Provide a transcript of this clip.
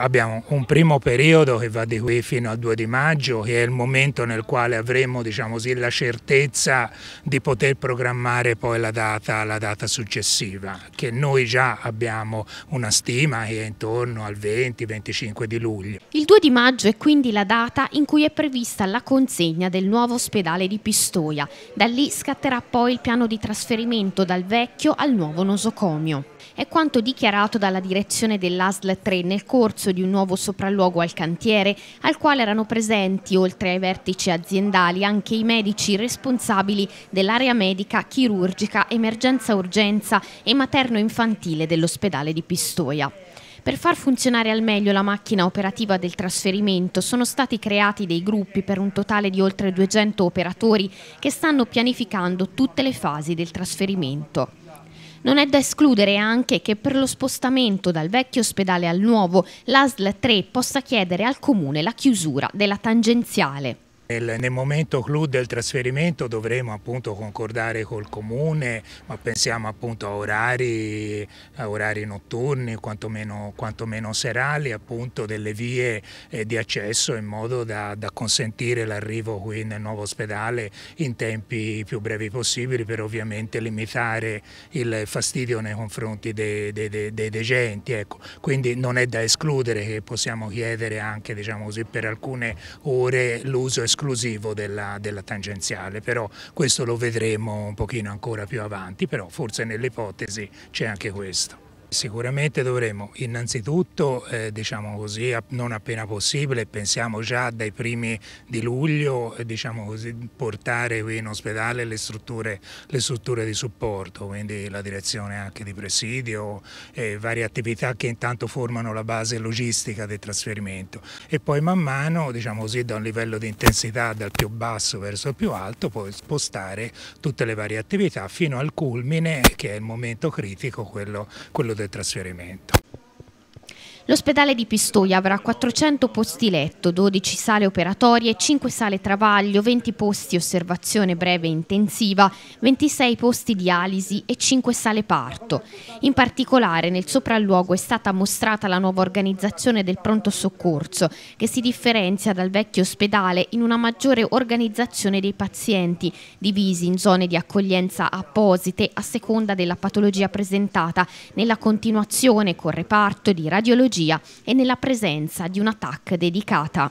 Abbiamo un primo periodo che va di qui fino al 2 di maggio, che è il momento nel quale avremo diciamo così, la certezza di poter programmare poi la data, la data, successiva, che noi già abbiamo una stima che è intorno al 20-25 di luglio. Il 2 di maggio è quindi la data in cui è prevista la consegna del nuovo ospedale di Pistoia. Da lì scatterà poi il piano di trasferimento dal vecchio al nuovo nosocomio. È quanto dichiarato dalla direzione dell'ASL 3 nel corso l'annuncio di un nuovo sopralluogo al cantiere, al quale erano presenti, oltre ai vertici aziendali, anche i medici responsabili dell'area medica, chirurgica, emergenza-urgenza e materno-infantile dell'ospedale di Pistoia. Per far funzionare al meglio la macchina operativa del trasferimento sono stati creati dei gruppi per un totale di oltre 200 operatori che stanno pianificando tutte le fasi del trasferimento. Non è da escludere anche che per lo spostamento dal vecchio ospedale al nuovo, l'ASL 3 possa chiedere al comune la chiusura della tangenziale. Nel, momento clou del trasferimento dovremo appunto concordare col comune, ma pensiamo appunto a orari, a orari notturni, quantomeno, quantomeno, serali, appunto delle vie eh, di accesso in modo da, da consentire l'arrivo qui nel nuovo ospedale in tempi più brevi possibili per ovviamente limitare il fastidio nei confronti dei, dei, dei, dei degenti. Ecco. Quindi non è da escludere che possiamo chiedere anche diciamo così, per alcune ore l'uso esclusivo esclusivo della, della, tangenziale, però questo lo vedremo un pochino ancora più avanti, però forse nell'ipotesi c'è anche questo. Sicuramente dovremo innanzitutto, eh, diciamo così, non appena possibile, pensiamo già dai primi di luglio, eh, diciamo così, portare qui in ospedale le strutture, le strutture, di supporto, quindi la direzione anche di presidio e eh, varie attività che intanto formano la base logistica del trasferimento. E poi man mano, diciamo così, da un livello di intensità dal più basso verso il più alto, poi spostare tutte le varie attività fino al culmine che è il momento critico, quello, quello del trasferimento. L'ospedale di Pistoia avrà 400 posti letto, 12 sale operatorie, 5 sale travaglio, 20 posti osservazione breve e intensiva, 26 posti dialisi e 5 sale parto. In particolare nel sopralluogo è stata mostrata la nuova organizzazione del pronto soccorso che si differenzia dal vecchio ospedale in una maggiore organizzazione dei pazienti, divisi in zone di accoglienza apposite a seconda della patologia presentata, nella continuazione con reparto di radiologia regia e nella presenza di una TAC dedicata.